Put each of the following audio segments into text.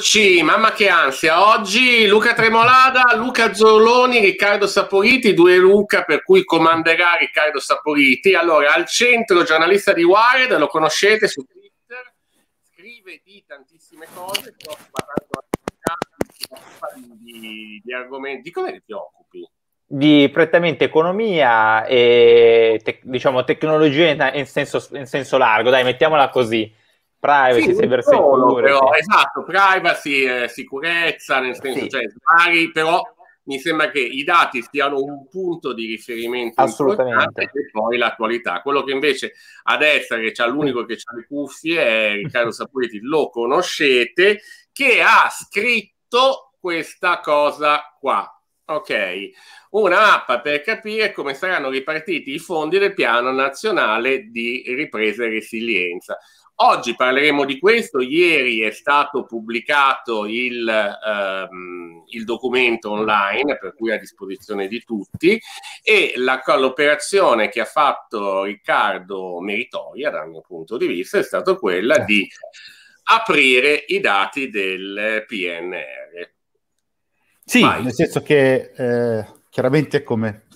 Eccoci, mamma che ansia. Oggi Luca Tremolada, Luca Zoloni, Riccardo Saporiti, due Luca per cui comanderà Riccardo Saporiti. Allora, al centro giornalista di Wired, lo conoscete su Twitter, scrive di tantissime cose, si occupa tanto di, di argomenti. Di come ti occupi? di prettamente economia e te, diciamo tecnologia in, senso, in senso largo, dai, mettiamola così privacy, sì, cybersecurity. Però, esatto, privacy, eh, sicurezza, nel senso, sì. cioè, vari, però mi sembra che i dati siano un punto di riferimento assolutamente e poi l'attualità. Quello che invece a destra, che c'è l'unico che ha le cuffie, è Riccardo Sapuretti, lo conoscete, che ha scritto questa cosa qua. Ok, una mappa per capire come saranno ripartiti i fondi del piano nazionale di ripresa e resilienza. Oggi parleremo di questo, ieri è stato pubblicato il, ehm, il documento online per cui è a disposizione di tutti e la, l'operazione che ha fatto Riccardo Meritoria dal mio punto di vista è stata quella di aprire i dati del PNR. Sì, Vai. nel senso che eh, chiaramente come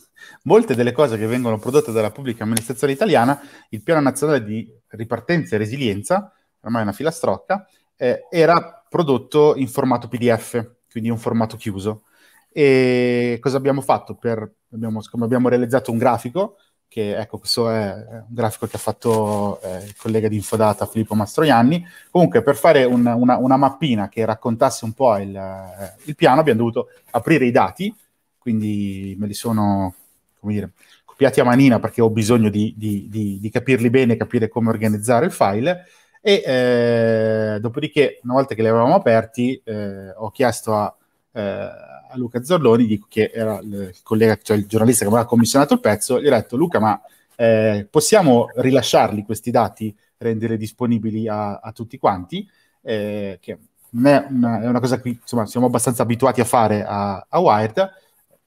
molte delle cose che vengono prodotte dalla pubblica amministrazione italiana, il piano nazionale di ripartenza e resilienza, ormai è una filastrocca, eh, era prodotto in formato PDF, quindi un formato chiuso. E cosa abbiamo fatto? Per, abbiamo, abbiamo realizzato un grafico, che ecco, questo è un grafico che ha fatto eh, il collega di Infodata Filippo Mastroianni. Comunque, per fare un, una, una, mappina che raccontasse un po' il, eh, il piano, abbiamo dovuto aprire i dati, quindi me li sono come dire, copiati a manina perché ho bisogno di, di, di, di capirli bene, capire come organizzare il file. E eh, dopodiché, una volta che li avevamo aperti, eh, ho chiesto a, eh, a, Luca Zorloni, dico che era il collega, cioè il giornalista che mi aveva commissionato il pezzo, gli ho detto: Luca, ma eh, possiamo rilasciarli questi dati, renderli disponibili a, a tutti quanti? Eh, che non è una, è una cosa che insomma, siamo abbastanza abituati a fare a, a Wired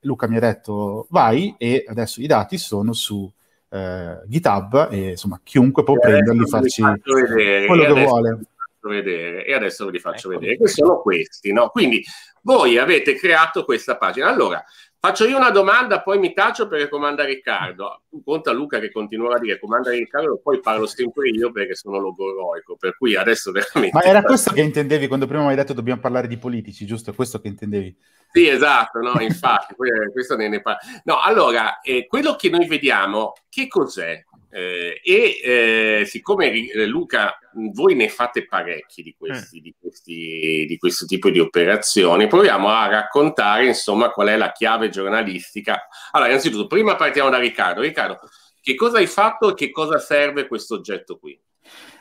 Luca mi ha detto vai e adesso i dati sono su eh, GitHub e insomma chiunque può eh, prenderli e farci quello che vuole faccio vedere e adesso ve li faccio ecco. vedere. Che sono questi, no? Quindi voi avete creato questa pagina. Allora, faccio io una domanda, poi mi taccio perché comanda Riccardo. Conta Luca che continuerà a dire comanda Riccardo, poi parlo sempre io perché sono logoroico. Per cui adesso veramente. Ma era questo che intendevi quando prima mi hai detto dobbiamo parlare di politici, giusto? È questo che intendevi. Sì, esatto, no, infatti, questo ne, ne parla. No, allora, eh, quello che noi vediamo, che cos'è? Eh, e eh, siccome eh, Luca, voi ne fate parecchi di, questi, mm. di, questi, di questo tipo di operazioni, proviamo a raccontare insomma qual è la chiave giornalistica. Allora, innanzitutto, prima partiamo da Riccardo. Riccardo, che cosa hai fatto e che cosa serve questo oggetto qui?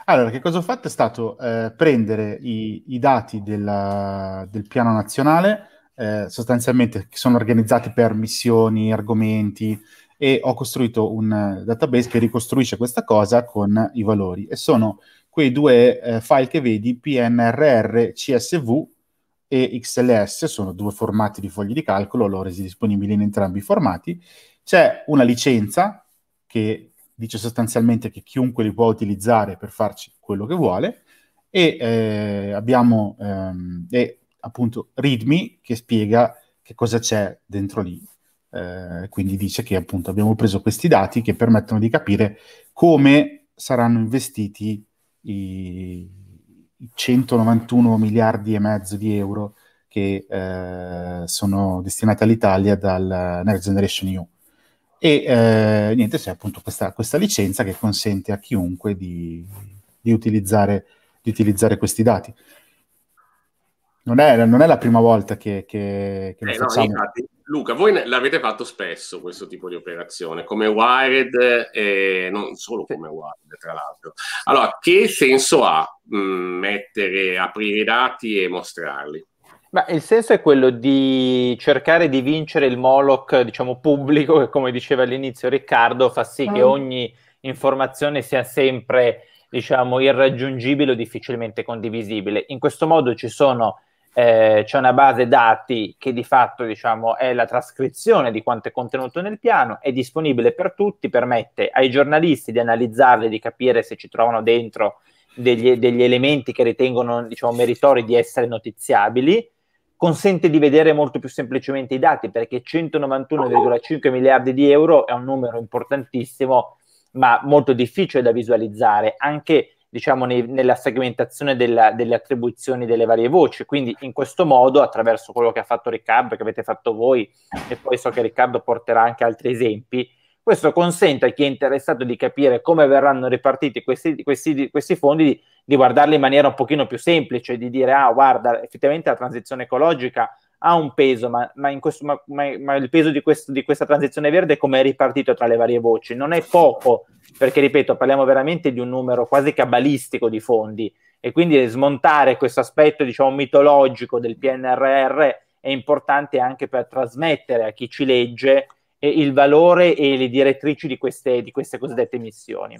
Allora, che cosa ho fatto è stato eh, prendere i, i dati della, del piano nazionale, eh, sostanzialmente che sono organizzati per missioni, argomenti, e ho costruito un eh, database che ricostruisce questa cosa con i valori e sono quei due eh, file che vedi PNRR, CSV e XLS, sono due formati di fogli di calcolo, l'ho resi disponibili in entrambi i formati. C'è una licenza che dice sostanzialmente che chiunque li può utilizzare per farci quello che vuole e eh, abbiamo ehm, e, appunto README che spiega che cosa c'è dentro lì eh, quindi dice che appunto abbiamo preso questi dati che permettono di capire come saranno investiti i 191 miliardi e mezzo di euro che eh, sono destinati all'Italia dal Next Generation EU. E eh, niente, c'è appunto questa, questa, licenza che consente a chiunque di, di, utilizzare, di utilizzare, questi dati. Non è, non è, la prima volta che, che, che eh, lo no, Infatti, Luca, voi l'avete fatto spesso questo tipo di operazione, come Wired e non solo come Wired, tra l'altro. Allora, che senso ha mm, mettere, aprire i dati e mostrarli? Ma il senso è quello di cercare di vincere il Moloch, diciamo, pubblico che, come diceva all'inizio Riccardo, fa sì che mm. ogni informazione sia sempre, diciamo, irraggiungibile o difficilmente condivisibile. In questo modo ci sono eh, c'è una base dati che di fatto diciamo, è la trascrizione di quanto è contenuto nel piano, è disponibile per tutti, permette ai giornalisti di analizzarli, di capire se ci trovano dentro degli, degli elementi che ritengono diciamo, meritori di essere notiziabili, consente di vedere molto più semplicemente i dati perché 191,5 miliardi di euro è un numero importantissimo ma molto difficile da visualizzare, anche diciamo, nei, nella segmentazione della, delle attribuzioni delle varie voci. Quindi in questo modo, attraverso quello che ha fatto Riccardo, che avete fatto voi, e poi so che Riccardo porterà anche altri esempi, questo consente a chi è interessato di capire come verranno ripartiti questi, questi, questi fondi, di, di, guardarli in maniera un pochino più semplice, di dire, ah, guarda, effettivamente la transizione ecologica ha un peso, ma, ma, questo, ma, ma il peso di, questo, di, questa transizione verde come è ripartito tra le varie voci? Non è poco, perché ripeto, parliamo veramente di un numero quasi cabalistico di fondi e quindi smontare questo aspetto diciamo, mitologico del PNRR è importante anche per trasmettere a chi ci legge eh, il valore e le direttrici di queste, di queste cosiddette missioni.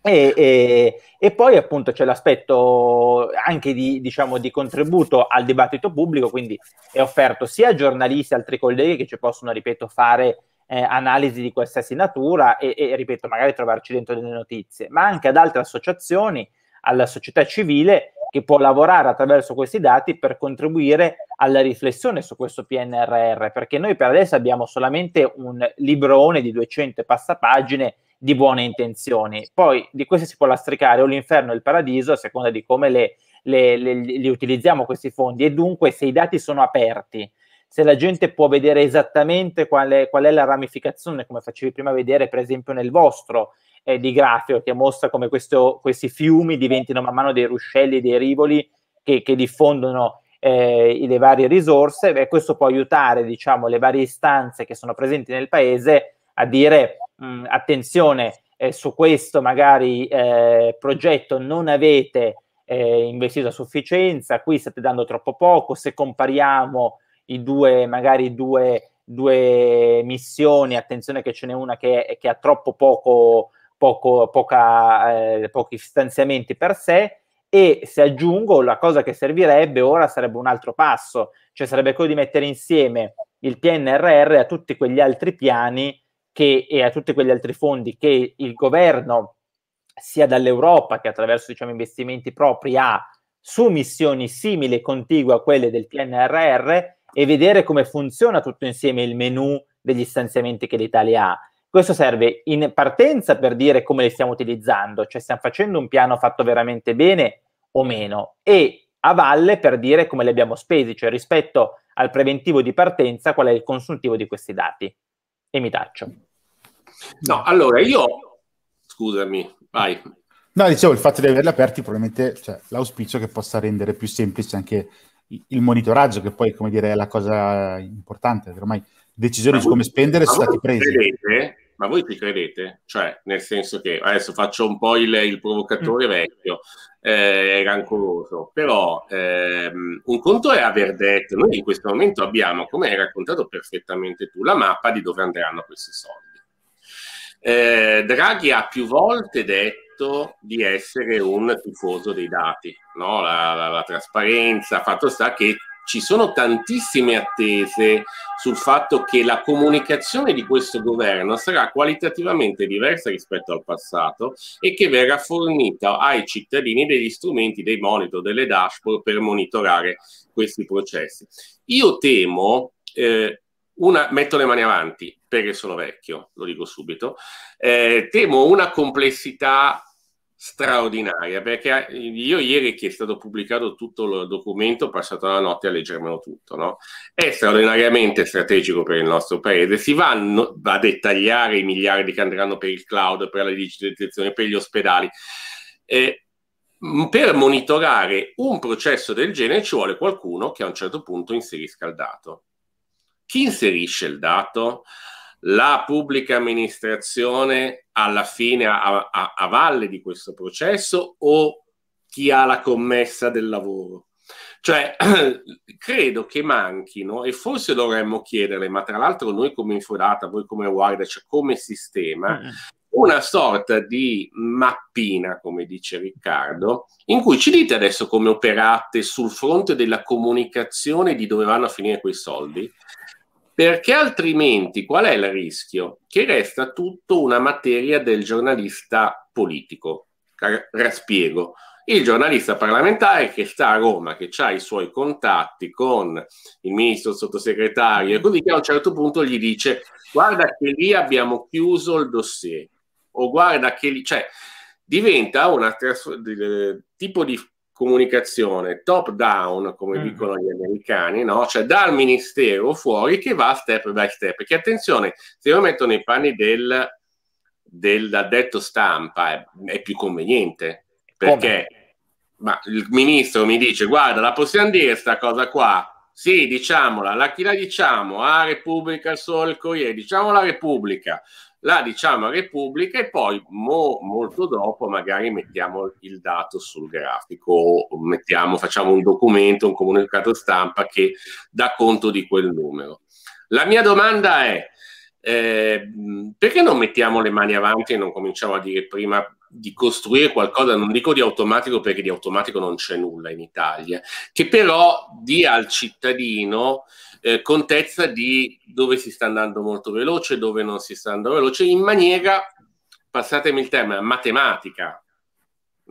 E, e, e, poi appunto c'è l'aspetto anche di, diciamo, di, contributo al dibattito pubblico, quindi è offerto sia a giornalisti e altri colleghi che ci possono, ripeto, fare eh, analisi di qualsiasi natura e, e, ripeto, magari trovarci dentro delle notizie, ma anche ad altre associazioni, alla società civile che può lavorare attraverso questi dati per contribuire alla riflessione su questo PNRR, perché noi per adesso abbiamo solamente un librone di 200 passapagine. pagine di buone intenzioni. Poi di queste si può lastricare o l'inferno o il paradiso a seconda di come le, le, le, li utilizziamo questi fondi e dunque se i dati sono aperti, se la gente può vedere esattamente qual è, qual è la ramificazione, come facevi prima vedere per esempio nel vostro eh, di grafico che mostra come questo, questi fiumi diventino man mano dei ruscelli, dei rivoli che, che diffondono eh, le varie risorse, beh, questo può aiutare diciamo, le varie istanze che sono presenti nel paese a dire mh, mm. mm, attenzione, eh, su questo magari eh, progetto non avete eh, investito a sufficienza, qui state dando troppo poco, se compariamo i due, magari due, due missioni, attenzione che ce n'è una che, che ha troppo poco, poco poca, eh, pochi stanziamenti per sé, e se aggiungo la cosa che servirebbe ora sarebbe un altro passo, cioè sarebbe quello di mettere insieme il PNRR a tutti quegli altri piani che, e a tutti quegli altri fondi che il governo, sia dall'Europa che attraverso diciamo, investimenti propri, ha su missioni simili e contigue a quelle del PNRR e vedere come funziona tutto insieme il menu degli stanziamenti che l'Italia ha. Questo serve in partenza per dire come li stiamo utilizzando, cioè stiamo facendo un piano fatto veramente bene o meno, e a valle per dire come li abbiamo spesi, cioè rispetto al preventivo di partenza, qual è il consuntivo di questi dati. E mi taccio. No, allora io, scusami, vai. No, dicevo, il fatto di averli aperti probabilmente, cioè, l'auspicio che possa rendere più semplice anche il monitoraggio, che poi, come dire, è la cosa importante, ormai decisioni su come spendere sono state prese. Credete, ma voi ci credete? Cioè, nel senso che, adesso faccio un po' il, il provocatore mm. vecchio, eh, rancoroso, però ehm, un conto è aver detto, noi in questo momento abbiamo, come hai raccontato perfettamente tu, la mappa di dove andranno questi soldi eh, Draghi ha più volte detto di essere un tifoso dei dati, no? la, la, la trasparenza, fatto sta che ci sono tantissime attese sul fatto che la comunicazione di questo governo sarà qualitativamente diversa rispetto al passato e che verrà fornita ai cittadini degli strumenti, dei monitor, delle dashboard per monitorare questi processi. Io temo, eh, una, metto le mani avanti, perché sono vecchio, lo dico subito, eh, temo una complessità straordinaria, perché eh, io ieri che è stato pubblicato tutto il documento ho passato la notte a leggermelo tutto, no? è straordinariamente strategico per il nostro paese, si va a dettagliare i miliardi che andranno per il cloud, per la digitalizzazione, per gli ospedali. Eh, per monitorare un processo del genere ci vuole qualcuno che a un certo punto inserisca il dato. Chi inserisce il dato? la pubblica amministrazione alla fine a, a, a, valle di questo processo o chi ha la commessa del lavoro. Cioè, credo che manchino, e forse dovremmo chiederle, ma tra l'altro noi come Infodata, voi come Wired, cioè come sistema, eh. una sorta di mappina, come dice Riccardo, in cui ci dite adesso come operate sul fronte della comunicazione di dove vanno a finire quei soldi perché altrimenti qual è il rischio? Che resta tutto una materia del giornalista politico. Raspiego. Il giornalista parlamentare che sta a Roma, che ha i suoi contatti con il ministro, il sottosegretario, e così che a un certo punto gli dice guarda che lì abbiamo chiuso il dossier, o guarda che lì... Cioè, diventa un eh, tipo di comunicazione top down, come mm dicono gli americani, no? cioè dal ministero fuori che va step by step. Che attenzione, se io metto nei panni del, dell'addetto stampa è, è, più conveniente perché ma, il ministro mi dice guarda la possiamo dire sta cosa qua sì diciamola la chi la diciamo a Repubblica il Sole il Corriere diciamo la Repubblica la diciamo Repubblica e poi mo, molto dopo magari mettiamo il dato sul grafico o mettiamo, facciamo un documento, un comunicato stampa che dà conto di quel numero. La mia domanda è eh, perché non mettiamo le mani avanti e non cominciamo a dire prima di costruire qualcosa, non dico di automatico perché di automatico non c'è nulla in Italia, che però dia al cittadino eh, contezza di dove si sta andando molto veloce, dove non si sta andando veloce, in maniera, passatemi il termine, matematica,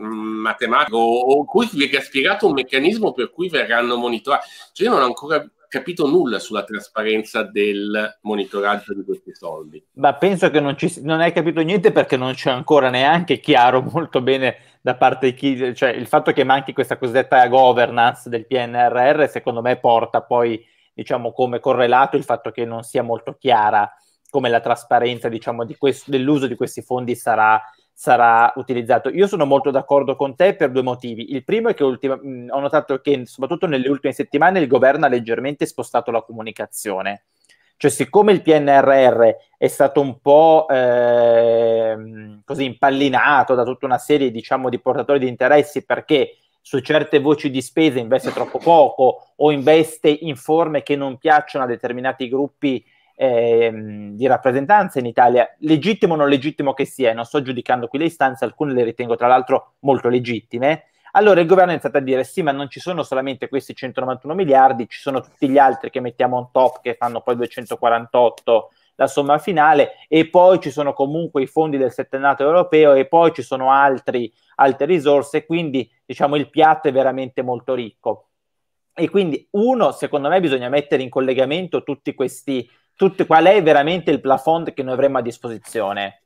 mm, matematico, o cui venga spiegato un meccanismo per cui verranno monitorati. Cioè, io non ho ancora capito nulla sulla trasparenza del monitoraggio di questi soldi. Ma penso che non, ci, non hai capito niente perché non c'è ancora neanche chiaro molto bene da parte di chi, cioè il fatto che manchi questa cosiddetta governance del PNRR, secondo me porta poi diciamo, come correlato il fatto che non sia molto chiara come la trasparenza diciamo, di questo, dell'uso di questi fondi sarà, sarà, utilizzato. Io sono molto d'accordo con te per due motivi. Il primo è che ultima, mh, ho notato che soprattutto nelle ultime settimane il governo ha leggermente spostato la comunicazione. Cioè, siccome il PNRR è stato un po' eh, così impallinato da tutta una serie diciamo, di portatori di interessi perché su certe voci di spesa investe troppo poco o investe in forme che non piacciono a determinati gruppi ehm, di rappresentanza in Italia, legittimo o non legittimo che sia, non sto giudicando qui le istanze, alcune le ritengo tra l'altro molto legittime, allora il governo è iniziato a dire sì, ma non ci sono solamente questi 191 miliardi, ci sono tutti gli altri che mettiamo on top che fanno poi 248 la somma finale e poi ci sono comunque i fondi del settennato europeo e poi ci sono altri, altre risorse, quindi diciamo il piatto è veramente molto ricco. E quindi uno, secondo me bisogna mettere in collegamento tutti questi, tutti, qual è veramente il plafond che noi avremo a disposizione,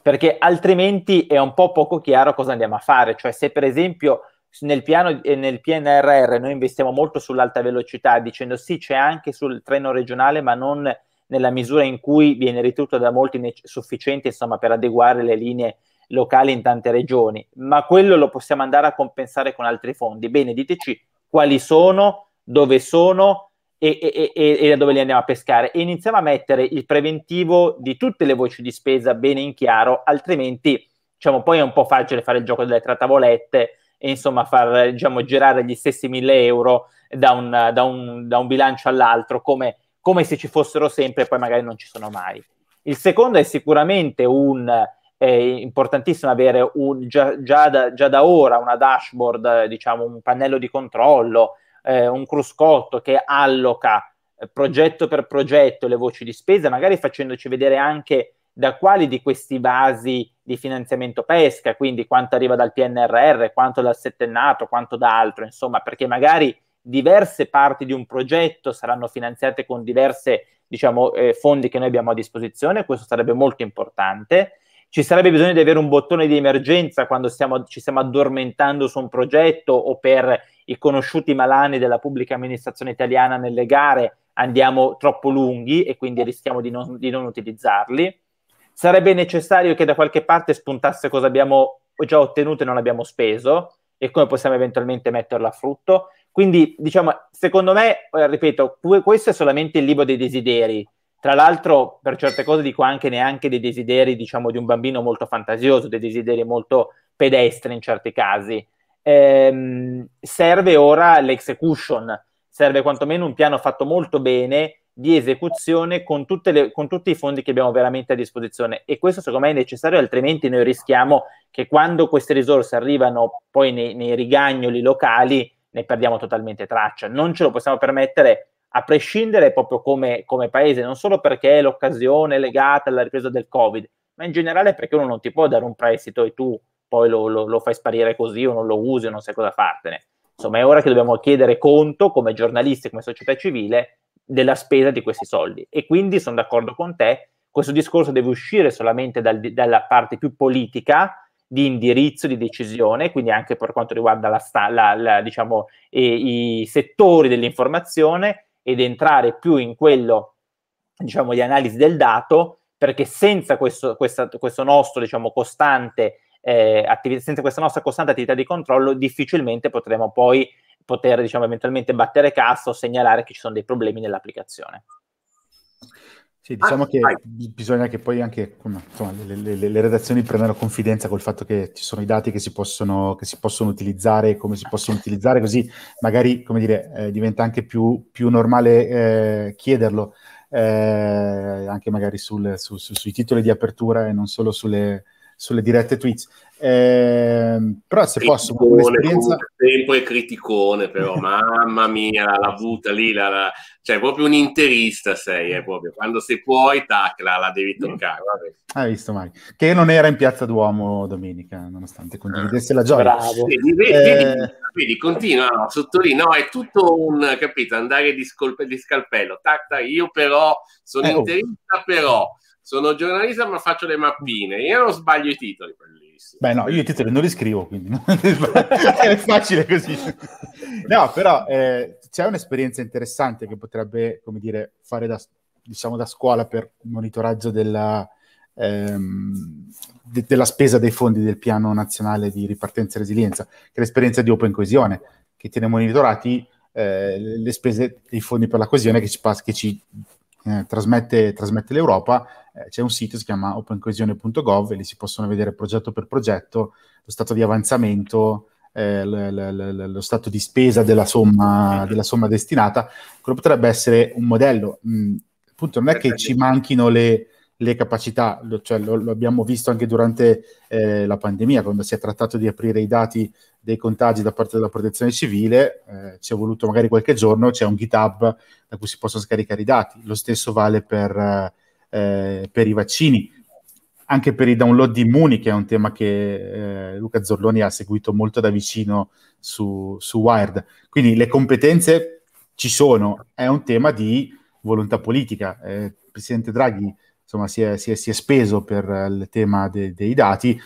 perché altrimenti è un po' poco chiaro cosa andiamo a fare, cioè se per esempio nel, piano, eh, nel PNRR noi investiamo molto sull'alta velocità dicendo sì c'è anche sul treno regionale ma non nella misura in cui viene ritenuto da molti ne- sufficiente insomma, per adeguare le linee locali in tante regioni, ma quello lo possiamo andare a compensare con altri fondi. Bene, diteci quali sono, dove sono e, e, e, e da dove li andiamo a pescare. E iniziamo a mettere il preventivo di tutte le voci di spesa bene in chiaro, altrimenti diciamo, poi è un po' facile fare il gioco delle tre tavolette e insomma far diciamo, girare gli stessi 1000 euro da un, da un, da un bilancio all'altro, come come se ci fossero sempre e poi magari non ci sono mai. Il secondo è sicuramente un è importantissimo avere un, già, già, da, già, da, ora una dashboard, diciamo un pannello di controllo, eh, un cruscotto che alloca eh, progetto per progetto le voci di spesa, magari facendoci vedere anche da quali di questi vasi di finanziamento pesca, quindi quanto arriva dal PNRR, quanto dal settennato, quanto da altro, insomma, perché magari diverse parti di un progetto saranno finanziate con diverse diciamo, eh, fondi che noi abbiamo a disposizione, questo sarebbe molto importante. Ci sarebbe bisogno di avere un bottone di emergenza quando stiamo, ci stiamo addormentando su un progetto o per i conosciuti malani della pubblica amministrazione italiana nelle gare andiamo troppo lunghi e quindi rischiamo di non, di non utilizzarli. Sarebbe necessario che da qualche parte spuntasse cosa abbiamo già ottenuto e non abbiamo speso e come possiamo eventualmente metterlo a frutto quindi, diciamo, secondo me, eh, ripeto, questo è solamente il libro dei desideri. Tra l'altro, per certe cose dico anche neanche dei desideri, diciamo, di un bambino molto fantasioso, dei desideri molto pedestri in certi casi. Ehm, serve ora l'execution, serve quantomeno un piano fatto molto bene di esecuzione con, le, con, tutti i fondi che abbiamo veramente a disposizione e questo secondo me è necessario altrimenti noi rischiamo che quando queste risorse arrivano poi nei, nei rigagnoli locali ne perdiamo totalmente traccia. Non ce lo possiamo permettere a prescindere proprio come, come paese, non solo perché è l'occasione legata alla ripresa del Covid, ma in generale perché uno non ti può dare un prestito e tu poi lo, lo, lo fai sparire così o non lo usi o non sai cosa fartene. Insomma, è ora che dobbiamo chiedere conto come giornalisti, come società civile, della spesa di questi soldi. E quindi sono d'accordo con te, questo discorso deve uscire solamente dal, dalla parte più politica, di indirizzo, di decisione, quindi anche per quanto riguarda la sta, la, la, diciamo, e, i settori dell'informazione ed entrare più in quello diciamo, di analisi del dato, perché senza questo, questa, questo nostro diciamo, costante eh, attività, senza questa nostra costante attività di controllo, difficilmente potremo poi poter diciamo, eventualmente battere cassa o segnalare che ci sono dei problemi nell'applicazione. Sì, ah, diciamo ah, che vai. bisogna che poi anche insomma, le, le, le, redazioni prendano confidenza col fatto che ci sono i dati che si possono, che si possono utilizzare, come si possono utilizzare, così magari dire, eh, diventa anche più, più normale eh, chiederlo, eh, anche magari sul, su, su, sui titoli di apertura e non solo sulle, sulle dirette tweets. Eh, però se criticone, posso, un'esperienza... è criticone, però, mamma mia, la butta lì, la, la... cioè proprio un interista sei, eh, proprio. quando se puoi, tac, la, la devi toccare. Vabbè. Hai visto, Mike, che non era in Piazza Duomo domenica, nonostante condividesse la gioia. Bravo. Vedi, vedi, eh... vedi continua, no, sottolineo, no, è tutto un, capito, andare di, scolpe, di scalpello, tac, tac, io però sono eh, oh. interista, oh. però sono giornalista ma faccio le mappine, io non sbaglio i titoli, quelli bellissimo. Beh, no, io i titoli non li scrivo, quindi è facile così. No, però eh, c'è un'esperienza interessante che potrebbe, come dire, fare da, diciamo, da scuola per monitoraggio della, ehm, de- della spesa dei fondi del Piano Nazionale di Ripartenza e Resilienza, che è l'esperienza di Open Coesione, che tiene monitorati eh, le spese dei fondi per la coesione che ci, pass- che ci eh, trasmette, trasmette, l'Europa, eh, c'è un sito che si chiama opencoesione.gov e lì si possono vedere progetto per progetto lo stato di avanzamento, eh, l- l- l- lo stato di spesa della somma, mhm. della somma destinata. Quello potrebbe essere un modello. Mm, appunto, non è che ci manchino le, le capacità, cioè lo, lo, abbiamo visto anche durante eh, la pandemia, quando si è trattato di aprire i dati dei contagi da parte della protezione civile, eh, ci è voluto magari qualche giorno, c'è un GitHub da cui si possono scaricare i dati. Lo stesso vale per, eh, per i vaccini, anche per i download immuni, che è un tema che eh, Luca Zorloni ha seguito molto da vicino su, su Wired. Quindi le competenze ci sono, è un tema di volontà politica. Eh, Presidente Draghi insomma, si, è, si, è, si è speso per il tema de, dei dati.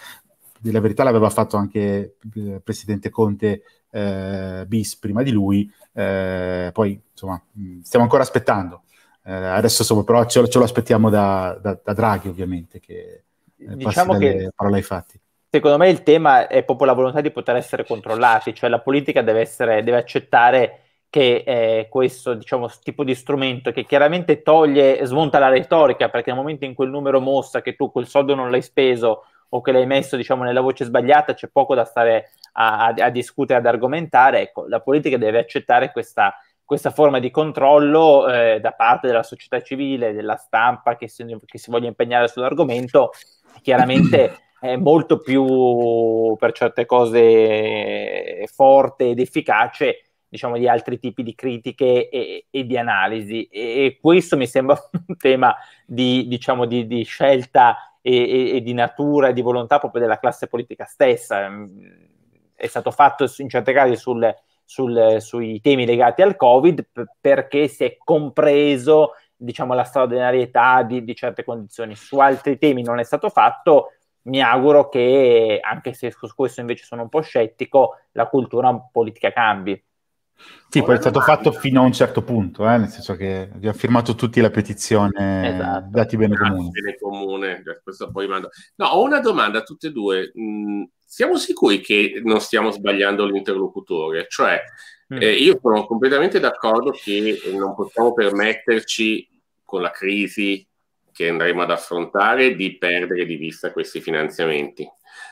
La verità l'aveva fatto anche il eh, presidente Conte eh, bis prima di lui, eh, poi insomma stiamo ancora aspettando. Eh, adesso insomma, però ce, ce lo aspettiamo da, da, da, Draghi ovviamente che eh, diciamo che parole ai fatti. Secondo me il tema è proprio la volontà di poter essere controllati, cioè la politica deve, essere, deve accettare che è eh, questo diciamo, tipo di strumento che chiaramente toglie, smonta la retorica, perché nel momento in cui il numero mostra che tu quel soldo non l'hai speso o che l'hai messo diciamo, nella voce sbagliata, c'è poco da stare a, a, a discutere, ad argomentare. Ecco, la politica deve accettare questa, questa forma di controllo eh, da parte della società civile, della stampa che si, che si voglia impegnare sull'argomento. Chiaramente è molto più, per certe cose, forte ed efficace diciamo, di altri tipi di critiche e, e di analisi. E, e, questo mi sembra un tema di, diciamo, di, di scelta e, e, di natura e di volontà proprio della classe politica stessa. Mm, è stato fatto in certi casi sul, sul, sui temi legati al Covid perché si è compreso diciamo, la straordinarietà di, di certe condizioni. Su altri temi non è stato fatto mi auguro che, anche se su questo invece sono un po' scettico, la cultura politica cambi. Sì, poi è stato fatto fino a un certo punto, eh, nel senso che vi ha firmato tutti la petizione esatto. dati bene comune. Bene comune. No, ho una domanda a tutte e due. Mm, siamo sicuri che non stiamo sbagliando l'interlocutore? Cioè, mm. eh, io sono completamente d'accordo che non possiamo permetterci con la crisi che andremo ad affrontare di perdere di vista questi finanziamenti.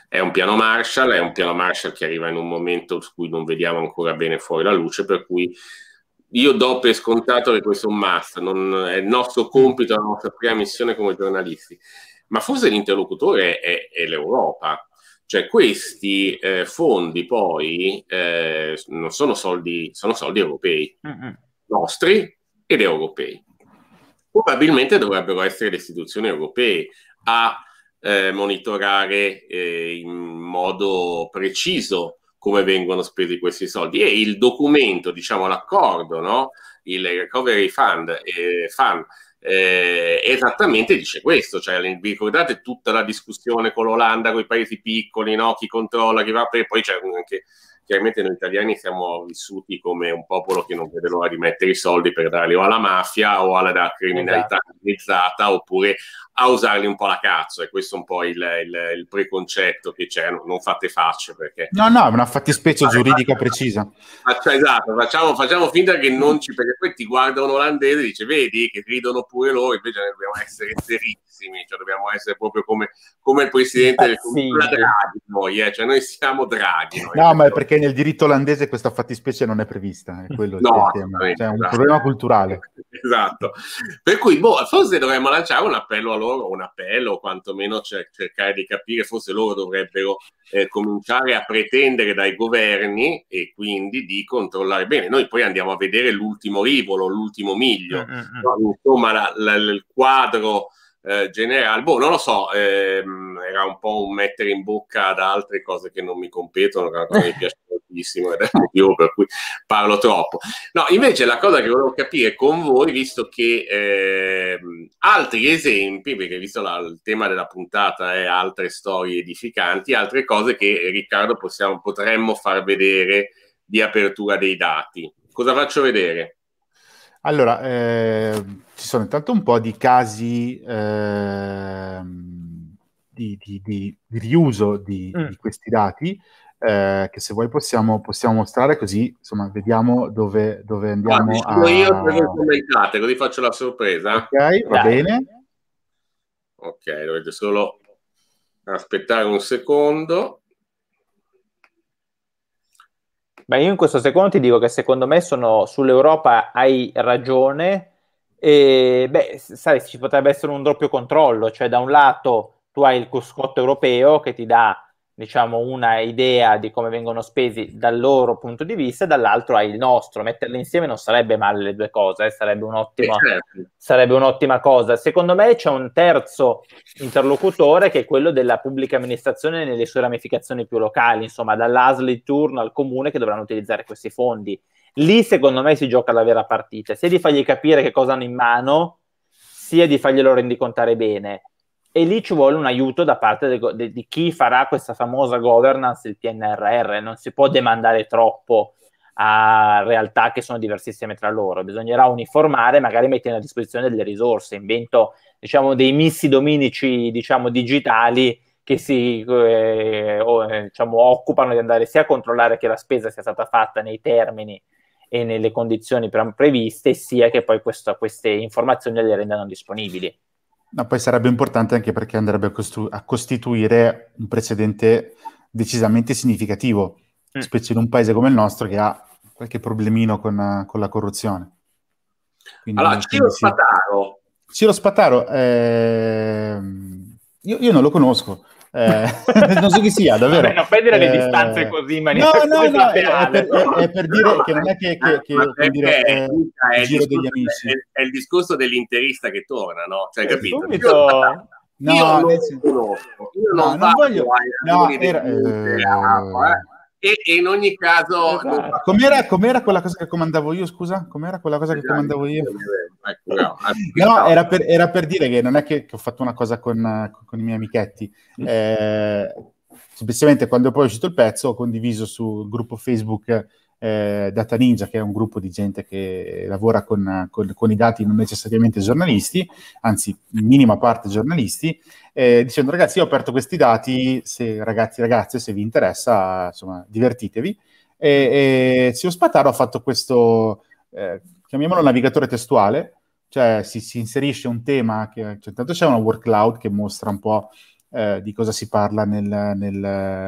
È un piano Marshall, è un piano Marshall che arriva in un momento su cui non vediamo ancora bene fuori la luce, per cui io do per scontato che questo è un must, non, è il nostro compito, la nostra prima missione come giornalisti, ma forse l'interlocutore è, è l'Europa. Cioè questi eh, fondi poi eh, non sono soldi, sono soldi europei, mm-hmm. nostri ed europei. Probabilmente dovrebbero essere le istituzioni europee a eh, monitorare eh, in modo preciso come vengono spesi questi soldi e il documento, diciamo l'accordo, no? il Recovery Fund, eh, fund eh, esattamente dice questo, cioè, vi ricordate tutta la discussione con l'Olanda, con i paesi piccoli, no? chi controlla, chi va, per... poi c'è anche chiaramente noi italiani siamo vissuti come un popolo che non vede l'ora di mettere i soldi per darli o alla mafia o alla criminalità esatto. organizzata oppure a usarli un po' la cazzo e questo è un po' il, il, il preconcetto che c'è, non, non fate facce perché... No, no, è una fattispecie giuridica faccia, precisa. Faccia, esatto, facciamo, facciamo, finta che non ci... perché poi ti guarda un olandese e dice vedi che ridono pure loro, invece noi dobbiamo essere serissimi, cioè dobbiamo essere proprio come, come il presidente Pazzini. del Consiglio Draghi noi, eh, cioè noi siamo Draghi. Noi, no, ma è perché perché nel diritto olandese questa fattispecie non è prevista, è quello no, il tema, cioè è un esatto. problema culturale. Esatto, per cui boh, forse dovremmo lanciare un appello a loro, un appello o quantomeno cercare di capire, forse loro dovrebbero eh, cominciare a pretendere dai governi e quindi di controllare bene. Noi poi andiamo a vedere l'ultimo rivolo, l'ultimo miglio, mm-hmm. insomma la, la, il quadro... Eh, generale, boh, non lo so, ehm, era un po' un mettere in bocca ad altre cose che non mi competono, che mi piace lunghissimo ed è il motivo per cui parlo troppo. No, invece la cosa che volevo capire con voi, visto che eh, altri esempi, perché visto la, il tema della puntata è altre storie edificanti, altre cose che eh, Riccardo possiamo, potremmo far vedere di apertura dei dati. Cosa faccio vedere? Allora, eh, ci sono intanto un po' di casi eh, di, di, di, riuso di, mm. questi dati eh, che se vuoi possiamo, possiamo, mostrare così, insomma, vediamo dove, dove andiamo. Ah, a... io dove commentate, così faccio la sorpresa. Ok, Dai. va bene. Ok, dovete solo aspettare un secondo. Beh, io in questo secondo ti dico che secondo me sono sull'Europa hai ragione. E, beh, sai, ci potrebbe essere un doppio controllo, cioè da un lato tu hai il cruscotto europeo che ti dà diciamo, una idea di come vengono spesi dal loro punto di vista e dall'altro hai il nostro. Metterle insieme non sarebbe male le due cose, eh? sarebbe, un'ottima, eh, certo. sarebbe, un'ottima, cosa. Secondo me c'è un terzo interlocutore che è quello della pubblica amministrazione nelle sue ramificazioni più locali, insomma dall'ASL di turno al comune che dovranno utilizzare questi fondi. Lì secondo me si gioca la vera partita, sia di fargli capire che cosa hanno in mano, sia di farglielo rendicontare bene e lì ci vuole un aiuto da parte de, de, di chi farà questa famosa governance, il PNRR, non si può demandare troppo a realtà che sono diversissime tra loro, bisognerà uniformare, magari mettere a disposizione delle risorse, invento diciamo, dei missi dominici diciamo, digitali che si eh, o, eh, diciamo, occupano di andare sia a controllare che la spesa sia stata fatta nei termini e nelle condizioni previste, sia che poi questo, queste informazioni le rendano disponibili ma poi sarebbe importante anche perché andrebbe a, costru- a costituire un precedente decisamente significativo, mm. specie in un paese come il nostro che ha qualche problemino con, con la corruzione. Quindi, allora, Ciro sì. Spataro. Ciro Spataro, eh, io, io, non lo conosco, eh, non so chi sia, davvero. Vabbè, non prendere le eh, distanze così in maniera no, no, no, è per, è, è per, dire che non è che, che, che ah, è, dire, è, è, il giro degli amici. È, il discorso dell'interista che torna, no? Cioè, eh, capito? Subito... No, io non, senso... conosco, io non, no, non voglio... No, era... Eh... E, e in ogni caso... Esatto. Com'era, com'era, quella cosa che comandavo io, scusa? Com'era quella cosa che esatto. comandavo io? Ecco, ah, no, no era, per, era, per, dire che non è che, che ho fatto una cosa con, con i miei amichetti. Mm. Eh, semplicemente quando poi è uscito il pezzo ho condiviso sul gruppo Facebook eh, Data Ninja, che è un gruppo di gente che lavora con, con, con i dati non necessariamente giornalisti, anzi in minima parte giornalisti, eh, dicendo ragazzi io ho aperto questi dati, se ragazzi ragazze se vi interessa, insomma divertitevi. E, e Zio Spataro ha fatto questo, eh, chiamiamolo navigatore testuale, cioè si, si inserisce un tema, che, cioè, tanto c'è una workload che mostra un po' eh, di cosa si parla nel, nel,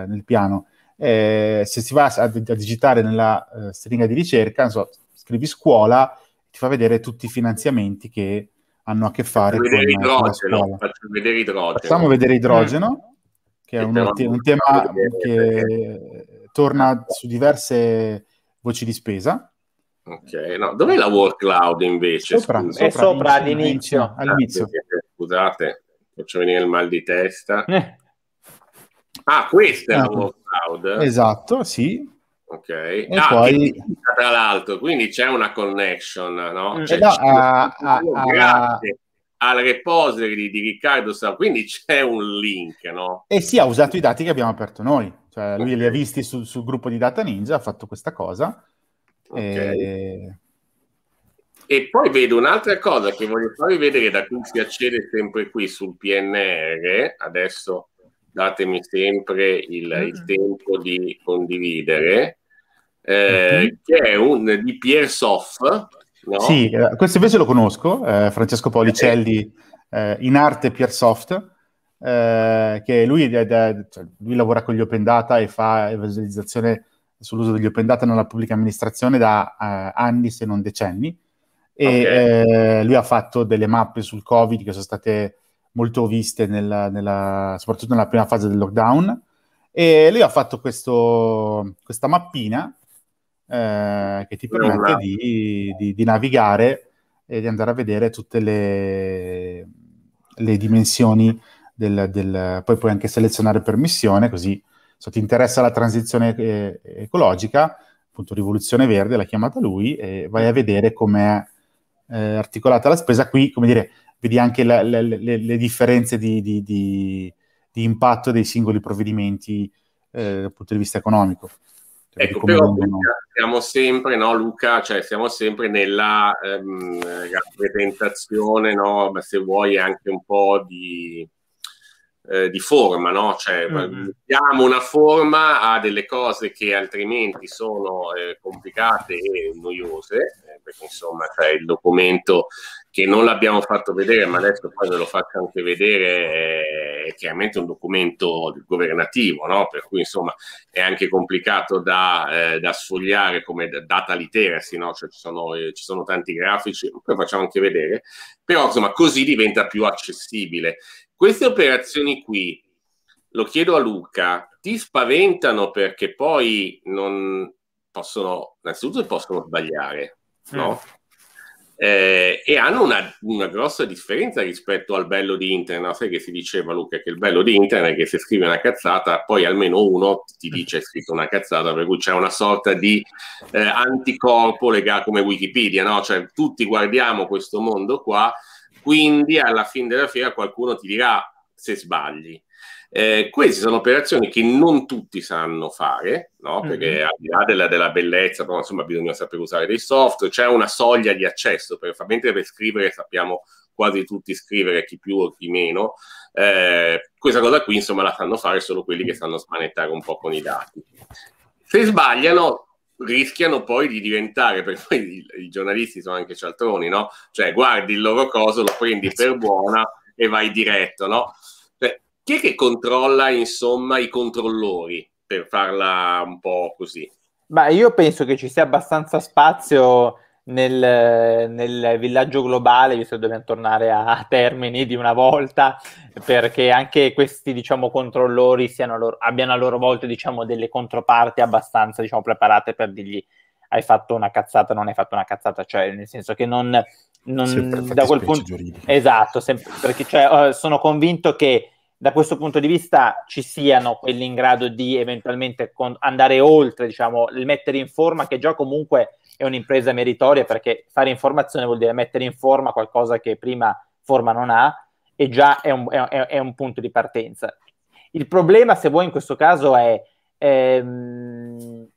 nel piano eh, se si va a, a digitare nella uh, stringa di ricerca, so, scrivi scuola, ti fa vedere tutti i finanziamenti che hanno a che fare faccio con, idrogeno, faccio vedere idrogeno. Facciamo vedere idrogeno, eh. che è un, un tema vedere, che perché... torna su diverse voci di spesa. Ok, no, dov'è la Work Cloud invece? Sopra, sopra è sopra all'inizio. all'inizio. all'inizio. Scusate, faccio venire il mal di testa. Eh. Ah, questo è ah, il nuovo Cloud? Esatto, sì. Ok, e ah, poi... tra l'altro, quindi c'è una connection, no? Mm. Cioè, eh, no a, a, a... al repository di, Riccardo San, quindi c'è un link, no? E sì, ha usato i dati che abbiamo aperto noi, cioè lui li ha visti sul, sul gruppo di Data Ninja, ha fatto questa cosa. Okay. E... E poi vedo un'altra cosa che voglio farvi vedere da cui si accede sempre qui sul PNR. Adesso datemi sempre il, mm. il tempo di condividere, eh, mm. che è un di Piersoff. No? Sì, eh, questo invece lo conosco, eh, Francesco Policelli, eh. in arte Piersoft. Eh, che lui, è da, cioè, lui lavora con gli open data e fa evangelizzazione sull'uso degli open data nella pubblica amministrazione da eh, anni se non decenni e okay. eh, lui ha fatto delle mappe sul covid che sono state molto viste nella, nella, soprattutto nella prima fase del lockdown. E lui ha fatto questo, questa mappina eh, che ti permette di, di, di, navigare e di andare a vedere tutte le, le dimensioni del, del, Poi puoi anche selezionare per missione, così se ti interessa la transizione eh, ecologica, appunto rivoluzione verde l'ha chiamata lui, e vai a vedere com'è eh, articolata la spesa. Qui, come dire, vedi anche la, la, le, le, differenze di, di, di, di, impatto dei singoli provvedimenti eh, dal punto di vista economico. Cioè, ecco, però siamo sempre, no, Luca, cioè siamo sempre nella ehm, rappresentazione, no, se vuoi anche un po' di, eh, di forma, no? Cioè, mm-hmm. diamo una forma a delle cose che altrimenti sono eh, complicate e noiose, eh, perché insomma, cioè, il documento che non l'abbiamo fatto vedere, ma adesso poi ve lo faccio anche vedere, è chiaramente un documento governativo, no? per cui insomma è anche complicato da, eh, da sfogliare come data literacy, no? cioè, ci, sono, eh, ci sono tanti grafici, poi facciamo anche vedere, però insomma così diventa più accessibile. Queste operazioni qui, lo chiedo a Luca, ti spaventano perché poi non possono, innanzitutto possono sbagliare, no? Mm eh, e hanno una, una, grossa differenza rispetto al bello di internet. Sai che si diceva, Luca, che il bello di internet è che se scrivi una cazzata, poi almeno uno ti dice hai scritto una cazzata, per cui c'è una sorta di eh, anticorpo legato come Wikipedia, no? Cioè tutti guardiamo questo mondo qua, quindi alla fine della fiera qualcuno ti dirà se sbagli. Eh, queste sono operazioni che non tutti sanno fare, no? Mm-hmm. perché mm-hmm. al di là della, della bellezza, però, insomma, bisogna sapere usare dei software, c'è una soglia di accesso, per, mentre per scrivere sappiamo quasi tutti scrivere, chi più o chi meno, eh, questa cosa qui insomma la sanno fare solo quelli che sanno smanettare un po' con i dati. Se sbagliano rischiano poi di diventare, perché poi i, giornalisti sono anche cialtroni, no? Cioè guardi il loro coso, lo prendi per buona e vai diretto, no? Chi è che controlla, insomma, i controllori, per farla un po' così? Ma io penso che ci sia abbastanza spazio nel, nel, villaggio globale, visto che dobbiamo tornare a termini di una volta, perché anche questi diciamo, controllori loro, abbiano a loro volta diciamo, delle controparti abbastanza diciamo, preparate per dirgli hai fatto una cazzata, non hai fatto una cazzata, cioè nel senso che non... non da quel punto... Giuridiche. Esatto, sempre, perché cioè, sono convinto che da questo punto di vista ci siano quelli in grado di eventualmente con, andare oltre, diciamo, il mettere in forma, che già comunque è un'impresa meritoria, perché fare informazione vuol dire mettere in forma qualcosa che prima forma non ha, e già è un, è, è un punto di partenza. Il problema, se vuoi, in questo caso è ehm,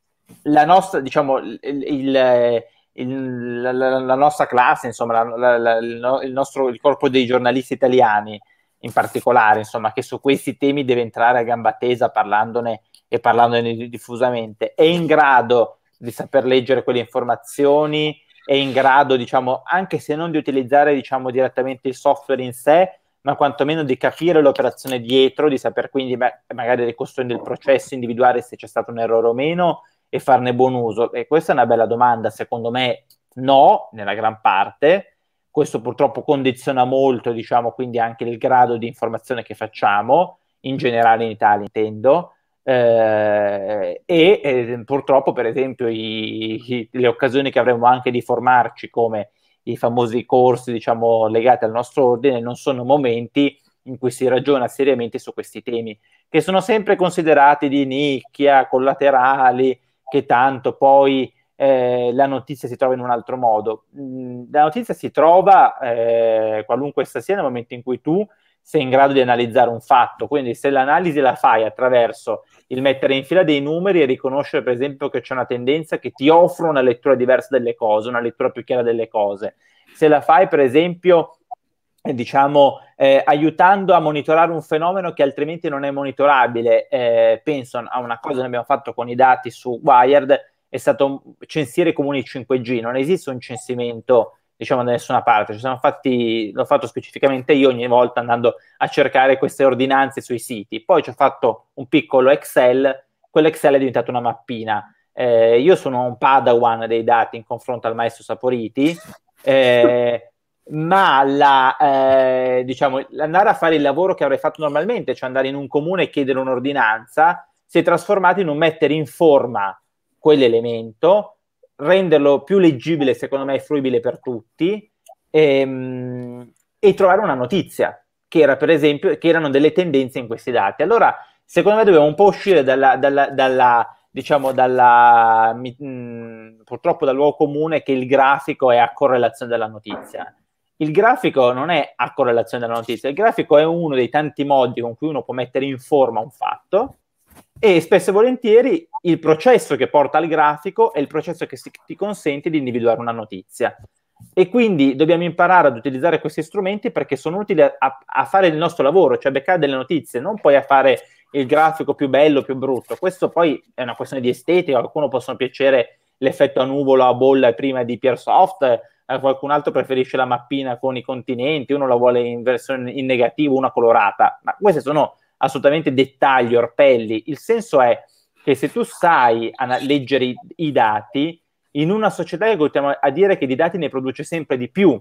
la nostra, diciamo, il, il, il, la, la, nostra classe, insomma, la, la, il, nostro, il corpo dei giornalisti italiani in particolare, insomma, che su questi temi deve entrare a gamba tesa parlandone e parlandone diffusamente, è in grado di saper leggere quelle informazioni, è in grado, diciamo, anche se non di utilizzare, diciamo, direttamente il software in sé, ma quantomeno di capire l'operazione dietro, di saper quindi beh, magari le questioni del processo, individuare se c'è stato un errore o meno e farne buon uso. E questa è una bella domanda, secondo me no, nella gran parte, questo purtroppo condiziona molto, diciamo, quindi anche il grado di informazione che facciamo, in generale in Italia intendo, eh, e eh, purtroppo per esempio i, i, le occasioni che avremo anche di formarci come i famosi corsi diciamo legati al nostro ordine non sono momenti in cui si ragiona seriamente su questi temi che sono sempre considerati di nicchia, collaterali, che tanto poi eh, la notizia si trova in un altro modo. Mm, la notizia si trova eh, qualunque essa sia nel momento in cui tu sei in grado di analizzare un fatto, quindi se l'analisi la fai attraverso il mettere in fila dei numeri e riconoscere per esempio che c'è una tendenza che ti offre una lettura diversa delle cose, una lettura più chiara delle cose, se la fai per esempio eh, diciamo eh, aiutando a monitorare un fenomeno che altrimenti non è monitorabile, eh, penso a una cosa che abbiamo fatto con i dati su Wired, è stato censire comuni 5G, non esiste un censimento diciamo da nessuna parte, fatti, l'ho fatto specificamente io ogni volta andando a cercare queste ordinanze sui siti, poi ci ho fatto un piccolo Excel, quell'Excel è diventato una mappina, eh, io sono un padawan dei dati in confronto al maestro Saporiti, eh, ma la, eh, diciamo, andare a fare il lavoro che avrei fatto normalmente, cioè andare in un comune e chiedere un'ordinanza, si è trasformato in un mettere in forma quell'elemento, renderlo più leggibile, secondo me, fruibile per tutti, e, ehm, e trovare una notizia, che, era, esempio, che erano delle tendenze in questi dati. Allora, secondo me dobbiamo un po' uscire dalla, dalla, dalla diciamo dalla, mh, mm, purtroppo dal luogo comune che il grafico è a correlazione della notizia. Il grafico non è a correlazione della notizia, il grafico è uno dei tanti modi con cui uno può mettere in forma un fatto e spesso e volentieri il processo che porta al grafico è il processo che si, ti consente di individuare una notizia. E quindi dobbiamo imparare ad utilizzare questi strumenti perché sono utili a, a fare il nostro lavoro, cioè beccare delle notizie, non poi a fare il grafico più bello, più brutto. Questo poi è una questione di estetica, qualcuno possono piacere l'effetto a nuvolo, a bolla prima di Piersoft, eh, qualcun altro preferisce la mappina con i continenti, uno la vuole in versione in negativo, una colorata, ma queste sono assolutamente dettagli, orpelli. Il senso è che se tu sai leggere i, i dati, in una società che continuiamo a dire che di dati ne produce sempre di più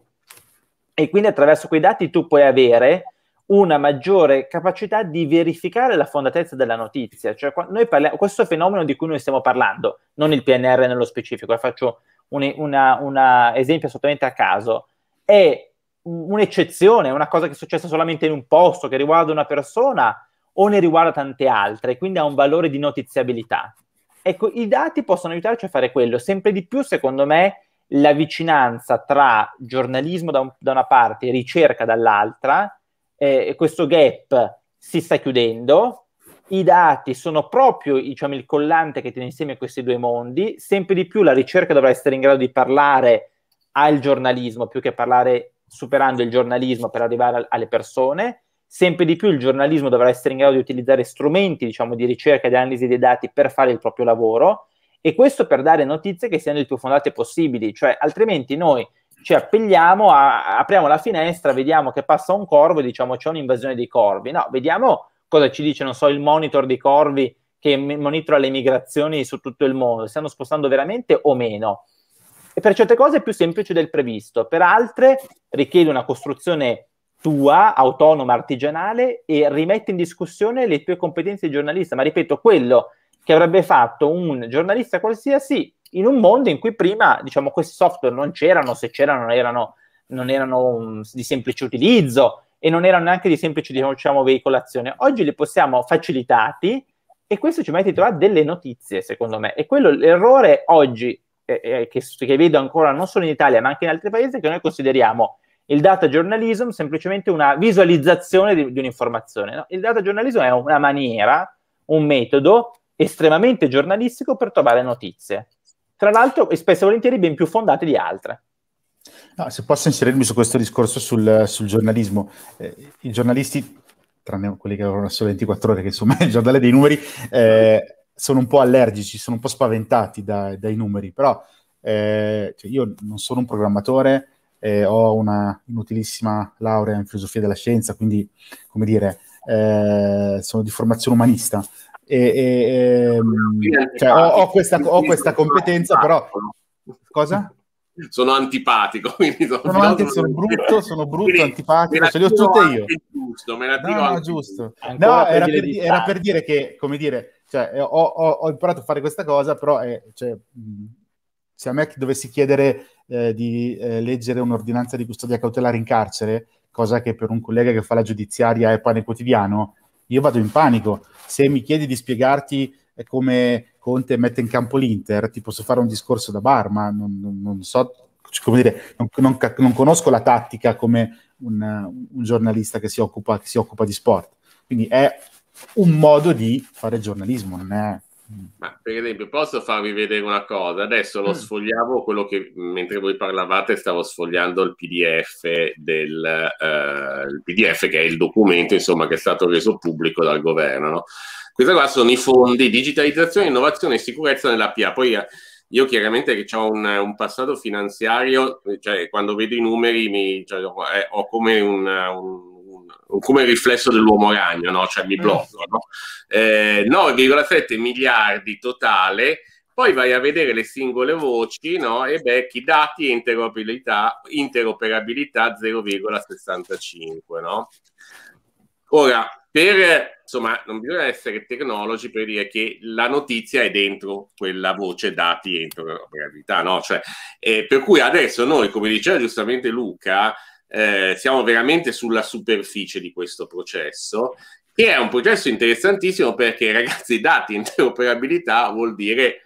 e quindi attraverso quei dati tu puoi avere una maggiore capacità di verificare la fondatezza della notizia. Cioè, parliamo, questo fenomeno di cui noi stiamo parlando, non il PNR nello specifico, eh, faccio un esempio assolutamente a caso, è un'eccezione, una cosa che è successa solamente in un posto, che riguarda una persona, o ne riguarda tante altre, quindi ha un valore di notiziabilità. Ecco, i dati possono aiutarci a fare quello, sempre di più secondo me la vicinanza tra giornalismo da, un, da una parte e ricerca dall'altra, eh, questo gap si sta chiudendo, i dati sono proprio diciamo, il collante che tiene insieme questi due mondi, sempre di più la ricerca dovrà essere in grado di parlare al giornalismo più che parlare superando il giornalismo per arrivare al, alle persone sempre di più il giornalismo dovrà essere in grado di utilizzare strumenti diciamo, di ricerca e di analisi dei dati per fare il proprio lavoro e questo per dare notizie che siano il più fondate possibili, cioè altrimenti noi ci appelliamo, a, apriamo la finestra, vediamo che passa un corvo e diciamo c'è un'invasione dei corvi, no, vediamo cosa ci dice, non so, il monitor dei corvi che monitora le migrazioni su tutto il mondo, stanno spostando veramente o meno. E per certe cose è più semplice del previsto, per altre richiede una costruzione tua, autonoma, artigianale e rimette in discussione le tue competenze di giornalista. Ma ripeto, quello che avrebbe fatto un giornalista qualsiasi in un mondo in cui prima, diciamo, questi software non c'erano, se c'erano non erano, non erano mm, di semplice utilizzo e non erano neanche di semplice, diciamo, diciamo, veicolazione. Oggi li possiamo facilitati e questo ci mette a trovare delle notizie, secondo me. E quello, l'errore oggi, eh, eh, che, che vedo ancora non solo in Italia ma anche in altri paesi, che noi consideriamo il data journalism è semplicemente una visualizzazione di, di un'informazione. No? Il data journalism è una maniera, un metodo estremamente giornalistico per trovare notizie. Tra l'altro, e spesso e volentieri ben più fondate di altre. No, se posso inserirmi su questo discorso sul, sul giornalismo, eh, i giornalisti, tranne quelli che lavorano solo 24 ore, che insomma è il giornale dei numeri, eh, sono un po' allergici, sono un po' spaventati da, dai numeri, però eh, cioè io non sono un programmatore, eh, ho una inutilissima laurea in filosofia della scienza, quindi, come dire, eh, sono di formazione umanista. E, e, ehm, cioè, ho, ho, questa, ho questa competenza, però... Cosa? sono antipatico. Quindi sono, sono, anche, sono brutto, sono brutto, quindi, antipatico, ce le ho tutte io. Giusto, me la no, no, giusto. No, era per, di, era per, dire che, come dire, cioè, eh, ho, ho, ho, imparato a fare questa cosa, però è, eh, cioè, mm, se a me dovessi chiedere eh, di eh, leggere un'ordinanza di custodia cautelare in carcere, cosa che per un collega che fa la giudiziaria è pane quotidiano, io vado in panico. Se mi chiedi di spiegarti eh, come Conte mette in campo l'Inter, ti posso fare un discorso da bar, ma non, non, non so, come dire, non, non, non, conosco la tattica come un, un giornalista che si, occupa, che si occupa di sport. Quindi è un modo di fare giornalismo, non è ma per esempio, posso farvi vedere una cosa? Adesso lo mm. sfogliavo quello che mentre voi parlavate, stavo sfogliando il PDF, del, eh, il PDF che è il documento insomma, che è stato reso pubblico dal governo. No? Questi qua sono i fondi digitalizzazione, innovazione e sicurezza nella PA. Poi eh, io chiaramente che ho un, un, passato finanziario, cioè quando vedo i numeri mi, cioè, ho eh, come un, un come riflesso dell'uomo ragno, no? cioè mi mm. blocco. No? Eh, 9,7 miliardi totale, poi vai a vedere le singole voci no? e becchi dati e interoperabilità, interoperabilità 0,65. No? Ora, per, insomma, non bisogna essere tecnologi per dire che la notizia è dentro quella voce dati e interoperabilità, no? Cioè, eh, per cui adesso noi, come diceva giustamente Luca, eh, siamo veramente sulla superficie di questo processo, che è un processo interessantissimo perché, ragazzi, dati interoperabilità vuol dire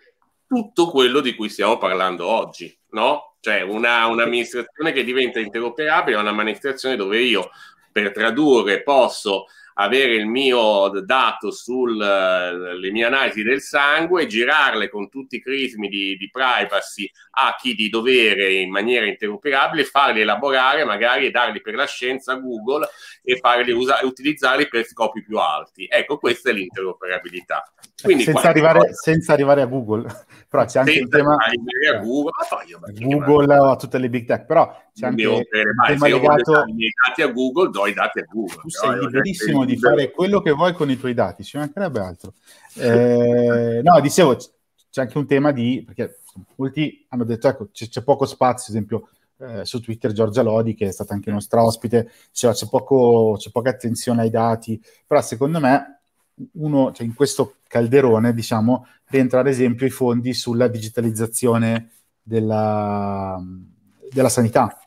tutto quello di cui stiamo parlando oggi, no? Cioè una, un'amministrazione che diventa interoperabile è un'amministrazione dove io per tradurre posso avere il mio dato sulle eh, mie analisi del sangue, girarle con tutti i crismi di, di privacy a chi di dovere in maniera interoperabile, farli elaborare magari e darli per la scienza a Google e farli usa- utilizzarli per scopi più alti. Ecco, questa è l'interoperabilità. Quindi, senza, arrivare, cosa... senza arrivare a Google però c'è anche il tema a Google, Google o a tutte le big tech, però c'è anche il tema legato... i miei dati a Google, do i dati a Google. Tu sei liberissimo di fare quello che vuoi con i tuoi dati, ci mancherebbe altro. Eh, no, dicevo, c'è anche un tema di... perché molti hanno detto, ecco, c'è, c'è poco spazio, ad esempio... Eh, su Twitter Giorgia Lodi, che è stata anche nostra ospite, cioè, c'è, poco, c'è poca attenzione ai dati, però secondo me uno, cioè in questo calderone, diciamo, rientra ad esempio i fondi sulla digitalizzazione della, della sanità.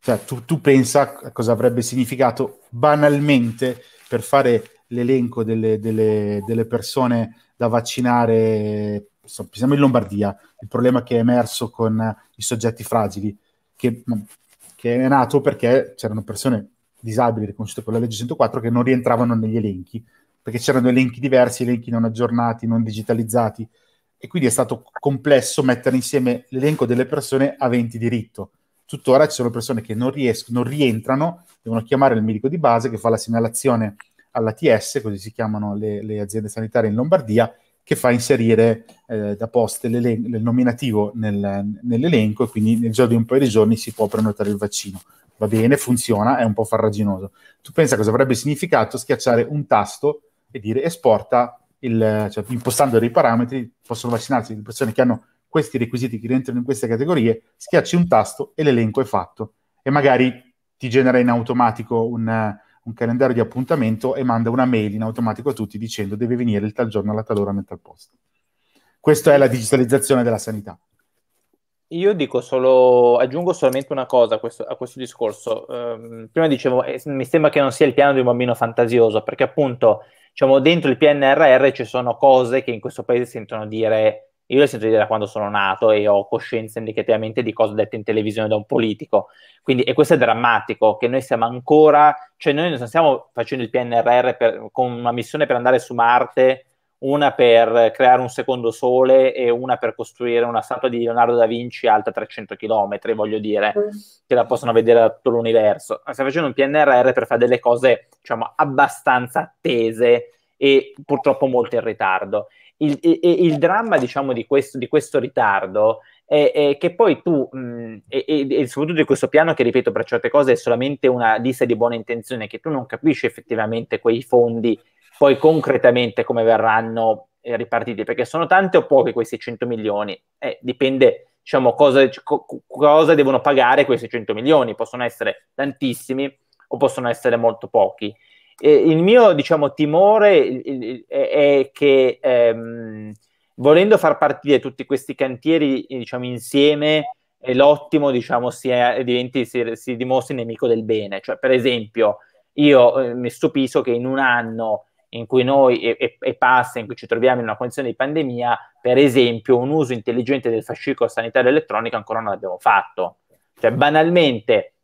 Cioè, tu, tu pensa a cosa avrebbe significato banalmente per fare l'elenco delle, delle, delle persone da vaccinare, pensiamo in Lombardia, il problema che è emerso con i soggetti fragili, che, che è nato perché c'erano persone disabili riconosciute con la legge 104 che non rientravano negli elenchi perché c'erano elenchi diversi, elenchi non aggiornati, non digitalizzati, e quindi è stato complesso mettere insieme l'elenco delle persone aventi diritto. Tuttora ci sono persone che non, riescono, non rientrano, devono chiamare il medico di base che fa la segnalazione all'ATS, così si chiamano le, le aziende sanitarie in Lombardia, che fa inserire eh, da post il nominativo nel, nell'elenco e quindi nel giro di un paio di giorni si può prenotare il vaccino. Va bene, funziona, è un po' farraginoso. Tu pensa cosa avrebbe significato schiacciare un tasto e dire esporta, il, cioè, impostando dei parametri, possono vaccinarsi le persone che hanno questi requisiti, che rientrano in queste categorie, schiacci un tasto e l'elenco è fatto. E magari ti genera in automatico un, un calendario di appuntamento e manda una mail in automatico a tutti dicendo deve venire il tal giorno alla tal ora nel tal posto. Questa è la digitalizzazione della sanità. Io dico solo, aggiungo solamente una cosa a questo, a questo discorso. Um, prima dicevo, eh, mi sembra che non sia il piano di un bambino fantasioso, perché appunto diciamo, dentro il PNRR ci sono cose che in questo paese sentono dire, io le sento dire da quando sono nato e ho coscienza indicativamente di cose dette in televisione da un politico. Quindi, e questo è drammatico, che noi siamo ancora, cioè noi non stiamo facendo il PNRR per, con una missione per andare su Marte una per creare un secondo sole e una per costruire una statua di Leonardo da Vinci alta 300 km, voglio dire, mm. che la possono vedere da tutto l'universo. Stai facendo un PNRR per fare delle cose, diciamo, abbastanza tese e purtroppo molto in ritardo. Il, il, il dramma, diciamo, di questo, di questo ritardo è, è, che poi tu, mh, mm, e, e, soprattutto di questo piano che, ripeto, per certe cose è solamente una lista di buone intenzioni, che tu non capisci effettivamente quei fondi poi concretamente come verranno eh, ripartiti, perché sono tante o pochi questi 100 milioni, eh, dipende diciamo, cosa, co- cosa devono pagare questi 100 milioni, possono essere tantissimi o possono essere molto pochi. E il mio diciamo, timore è che ehm, volendo far partire tutti questi cantieri diciamo, insieme, l'ottimo diciamo, sia, diventi, si, si dimostri nemico del bene. Cioè, per esempio, io eh, mi stupisco che in un anno in cui noi e, e, e, passa, in cui ci troviamo in una condizione di pandemia, per esempio, un uso intelligente del fascicolo sanitario elettronico ancora non l'abbiamo fatto. Cioè, banalmente,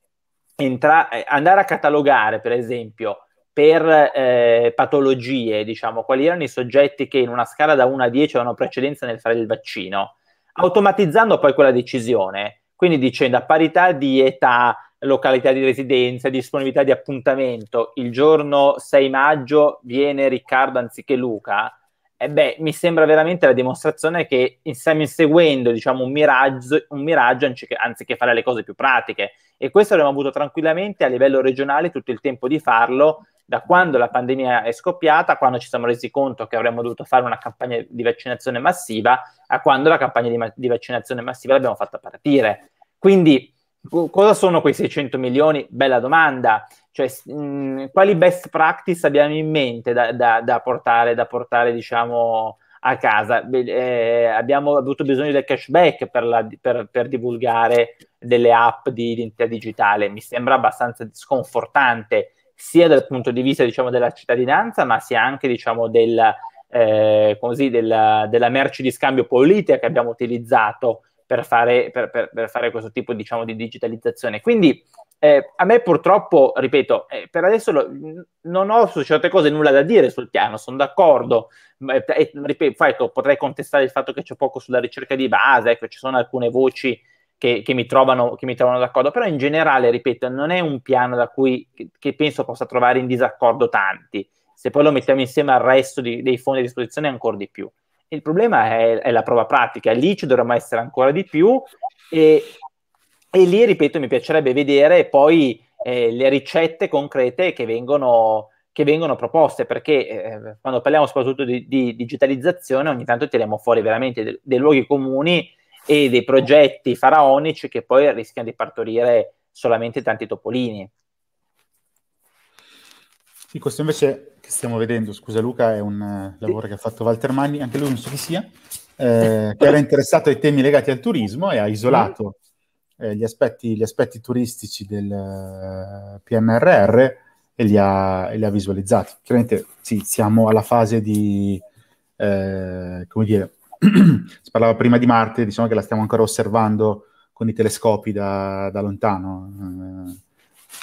entra- eh, andare a catalogare, per esempio, per eh, patologie, diciamo, quali erano i soggetti che in una scala da 1 a 10 avevano precedenza nel fare il vaccino, automatizzando poi quella decisione, quindi dicendo a parità di età, località di residenza, disponibilità di appuntamento, il giorno 6 maggio viene Riccardo anziché Luca, e beh, mi sembra veramente la dimostrazione che stiamo inseguendo diciamo, un, miraggio, un miraggio anziché, anziché, fare le cose più pratiche. E questo abbiamo avuto tranquillamente a livello regionale tutto il tempo di farlo, da quando la pandemia è scoppiata, quando ci siamo resi conto che avremmo dovuto fare una campagna di vaccinazione massiva, a quando la campagna di, ma- di vaccinazione massiva l'abbiamo fatta partire. Quindi cosa sono quei 600 milioni? Bella domanda. Cioè, mh, quali best practice abbiamo in mente da, da, da portare, da portare diciamo, a casa? Eh, abbiamo avuto bisogno del cashback per, la, per, per divulgare delle app di identità digitale. Mi sembra abbastanza sconfortante sia dal punto di vista diciamo, della cittadinanza, ma sia anche diciamo, del, eh, così, della, della, merce di scambio politica che abbiamo utilizzato per fare, per, per, per fare questo tipo diciamo, di digitalizzazione. Quindi eh, a me purtroppo, ripeto, eh, per adesso lo, non ho su certe cose nulla da dire sul piano, sono d'accordo, eh, ripeto, ecco, potrei contestare il fatto che c'è poco sulla ricerca di base, ecco, ci sono alcune voci che, che, mi trovano, che, mi trovano, d'accordo, però in generale, ripeto, non è un piano da cui, che, che penso possa trovare in disaccordo tanti, se poi lo mettiamo insieme al resto di, dei fondi a disposizione ancora di più. Il problema è, è la prova pratica, lì ci dovremmo essere ancora di più e, e lì, ripeto, mi piacerebbe vedere poi eh, le ricette concrete che vengono, che vengono proposte, perché eh, quando parliamo soprattutto di, di, digitalizzazione ogni tanto tiriamo fuori veramente de- dei luoghi comuni e dei progetti faraonici che poi rischiano di partorire solamente tanti topolini. Sì, questo invece che stiamo vedendo, scusa Luca, è un eh, lavoro che ha fatto Walter Manni, anche lui non so chi sia, eh, che era interessato ai temi legati al turismo e ha isolato eh, gli, aspetti, gli, aspetti, turistici del eh, PNRR e li ha, e li ha visualizzati. Chiaramente sì, siamo alla fase di, eh, come dire, si parlava prima di Marte, diciamo che la stiamo ancora osservando con i telescopi da, da lontano. Eh,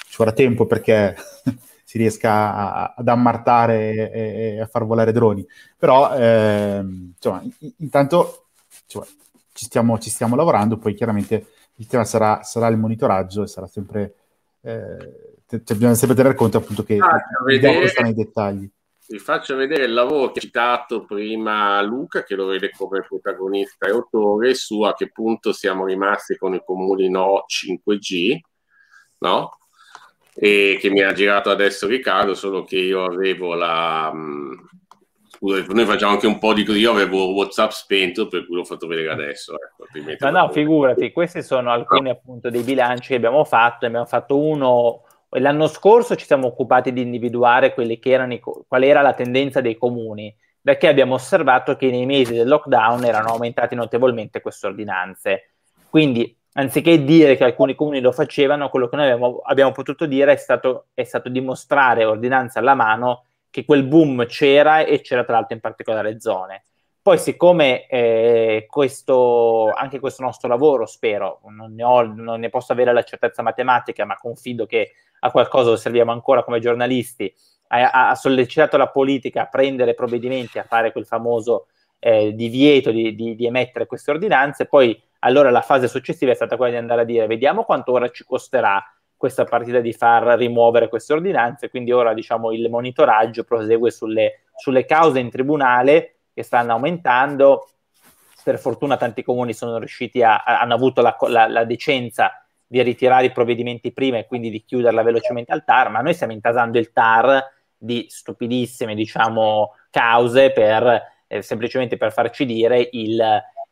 ci vorrà tempo perché si riesca a, ad ammartare e, e, a far volare droni. Però, ehm, insomma, intanto cioè, ci, stiamo, ci, stiamo, lavorando, poi chiaramente il tema sarà, sarà il monitoraggio e sarà sempre... Eh, te, cioè, bisogna sempre tenere conto appunto che vedere, stanno i dettagli. Vi faccio vedere il lavoro che ha citato prima Luca, che lo vede come protagonista e autore, su a che punto siamo rimasti con i comuni no 5G, no? e che mi ha girato adesso Riccardo, solo che io avevo la... Mm, noi facciamo anche un po' di... Io avevo WhatsApp spento, per cui l'ho fatto vedere adesso. Ecco, Ma no, figurati, questi sono alcuni appunto dei bilanci che abbiamo fatto. abbiamo fatto uno... L'anno scorso ci siamo occupati di individuare quelli che erano i, qual era la tendenza dei comuni, perché abbiamo osservato che nei mesi del lockdown erano aumentate notevolmente queste ordinanze. Quindi anziché dire che alcuni comuni lo facevano, quello che noi abbiamo, abbiamo potuto dire è stato, è stato, dimostrare ordinanza alla mano che quel boom c'era e c'era tra l'altro in particolare zone. Poi siccome eh, questo, anche questo nostro lavoro, spero, non ne, ho, non ne posso avere la certezza matematica, ma confido che a qualcosa lo serviamo ancora come giornalisti, ha, ha sollecitato la politica a prendere provvedimenti, a fare quel famoso eh, divieto di, di, di emettere queste ordinanze, poi allora la fase successiva è stata quella di andare a dire vediamo quanto ora ci costerà questa partita di far rimuovere queste ordinanze, quindi ora diciamo il monitoraggio prosegue sulle, sulle cause in tribunale che stanno aumentando, per fortuna tanti comuni sono riusciti a, a hanno avuto la, la, la, decenza di ritirare i provvedimenti prima e quindi di chiuderla velocemente al TAR, ma noi stiamo intasando il TAR di stupidissime, diciamo, cause per eh, semplicemente per farci dire il,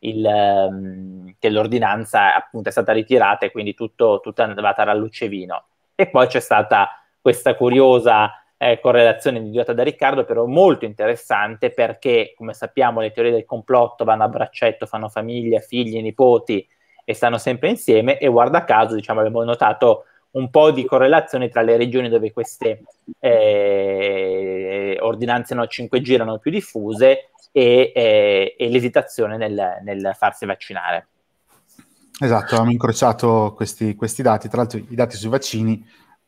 il, ehm, che l'ordinanza appunto è stata ritirata e quindi tutto, tutto è andata vino. E poi c'è stata questa curiosa eh, correlazione individuata da Riccardo, però molto interessante perché, come sappiamo, le teorie del complotto vanno a braccetto, fanno famiglia, figli, nipoti e stanno sempre insieme e guarda caso, diciamo, abbiamo notato un po' di correlazione tra le regioni dove queste eh, ordinanze no 5G erano più diffuse e, e, e l'esitazione nel, nel farsi vaccinare. Esatto, abbiamo incrociato questi, questi, dati, tra l'altro i dati sui vaccini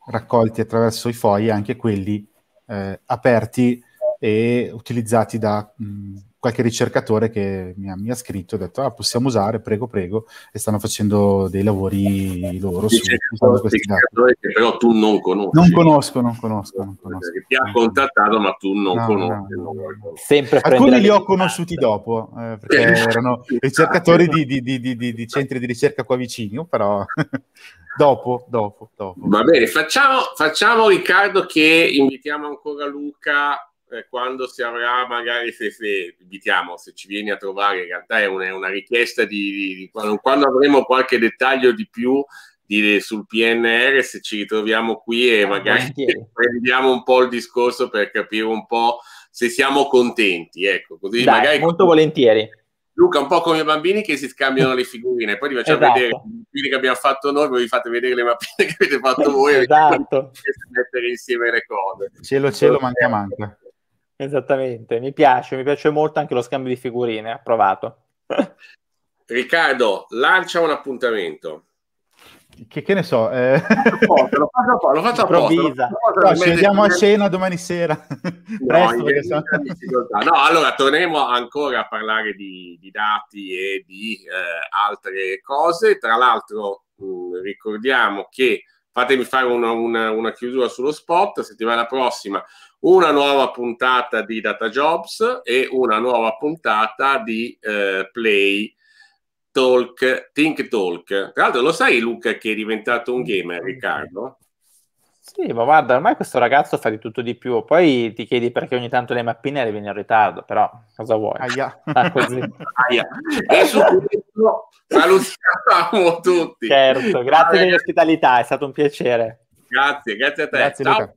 raccolti attraverso i FOI anche quelli eh, aperti e utilizzati da mh, mm, qualche ricercatore che mi ha, mi ha scritto e ha detto ah, possiamo usare, prego, prego, e stanno facendo dei lavori loro. Su, che però tu non conosci. Non conosco, non conosco. Non conosco. Ti ha contattato ma tu non no, conosci. No, no. Sempre Alcuni li ho conosciuti dopo, eh, perché erano ricercatori di, di, di, di, centri di ricerca qua vicino, però dopo, dopo, dopo. Va bene, facciamo, facciamo Riccardo che invitiamo ancora Luca eh, quando si avrà, magari se, se, invitiamo, se ci vieni a trovare, in realtà è una, è una richiesta di, di, di quando, quando, avremo qualche dettaglio di più di, sul PNR, se ci ritroviamo qui e ah, magari ah, prendiamo un po' il discorso per capire un po' se siamo contenti, ecco, così Dai, magari... Molto volentieri. Luca, un po' come i bambini che si scambiano le figurine, poi vi facciamo esatto. vedere le mappine che abbiamo fatto noi, poi vi fate vedere le mappine che avete fatto voi esatto. e mettere insieme le cose. Cielo, cielo, manca, manca. Esattamente, mi piace, mi piace molto anche lo scambio di figurine, approvato. Riccardo, lancia un appuntamento. Che, che ne so, eh... lo faccio apposta, lo faccio apposta. No, ci vediamo a cena domani sera. No, Presto, so. no, allora torneremo ancora a parlare di, di dati e di eh, altre cose. Tra l'altro, mh, mm, ricordiamo che fatemi fare una, una, una chiusura sullo spot. Settimana prossima una nuova puntata di Data Jobs e una nuova puntata di eh, Play Talk, Think Talk. Tra l'altro lo sai Luca che è diventato un gamer, Riccardo? Sì, ma guarda, ormai questo ragazzo fa di tutto di più, poi ti chiedi perché ogni tanto le mappine arrivano in ritardo, però cosa vuoi? Aia. Ah, così. Aia. E su questo salutiamo tutti. Certo, grazie dell'ospitalità, è stato un piacere. Grazie, grazie a te. Grazie, Ciao. Luca.